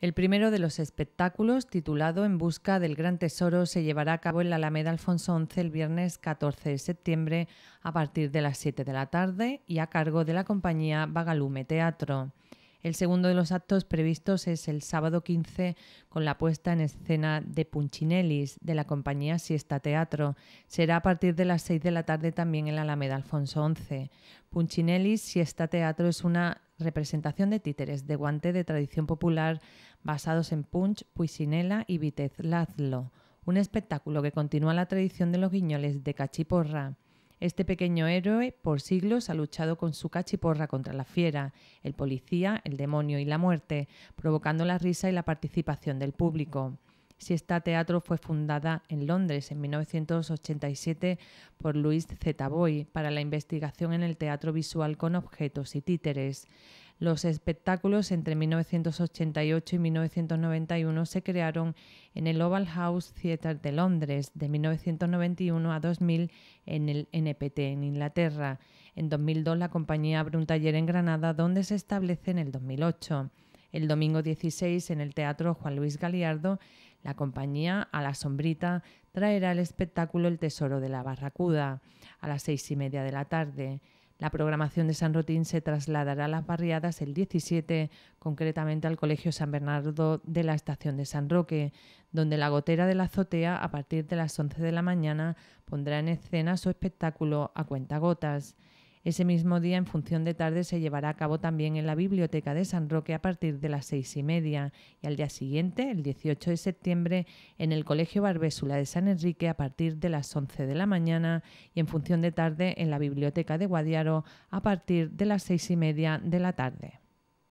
El primero de los espectáculos, titulado En busca del gran tesoro, se llevará a cabo en la Alameda Alfonso XI el viernes 14 de septiembre a partir de las 7 de la tarde y a cargo de la compañía Bagalume Teatro. El segundo de los actos previstos es el sábado 15 con la puesta en escena de Punchinellis, de la compañía Siesta Teatro. Será a partir de las 6 de la tarde también en la Alameda Alfonso XI. Punchinellis, Siesta Teatro es una representación de títeres de guante de tradición popular basados en Punch, Puisinela y Vitez Lazlo, un espectáculo que continúa la tradición de los guiñoles de cachiporra. Este pequeño héroe por siglos ha luchado con su cachiporra contra la fiera, el policía, el demonio y la muerte, provocando la risa y la participación del público. Siesta Teatro fue fundada en Londres en 1987 por Louis Boy para la investigación en el teatro visual con objetos y títeres. Los espectáculos entre 1988 y 1991 se crearon en el Oval House Theatre de Londres, de 1991 a 2000 en el NPT en Inglaterra. En 2002 la compañía abre un taller en Granada donde se establece en el 2008. El domingo 16 en el Teatro Juan Luis Galiardo la compañía a la sombrita traerá el espectáculo El Tesoro de la Barracuda a las seis y media de la tarde. La programación de San Rotín se trasladará a las barriadas el 17, concretamente al Colegio San Bernardo de la Estación de San Roque, donde la gotera de la azotea a partir de las once de la mañana pondrá en escena su espectáculo a cuentagotas. gotas. Ese mismo día, en función de tarde, se llevará a cabo también en la Biblioteca de San Roque a partir de las seis y media y al día siguiente, el 18 de septiembre, en el Colegio Barbésula de San Enrique a partir de las once de la mañana y en función de tarde en la Biblioteca de Guadiaro a partir de las seis y media de la tarde.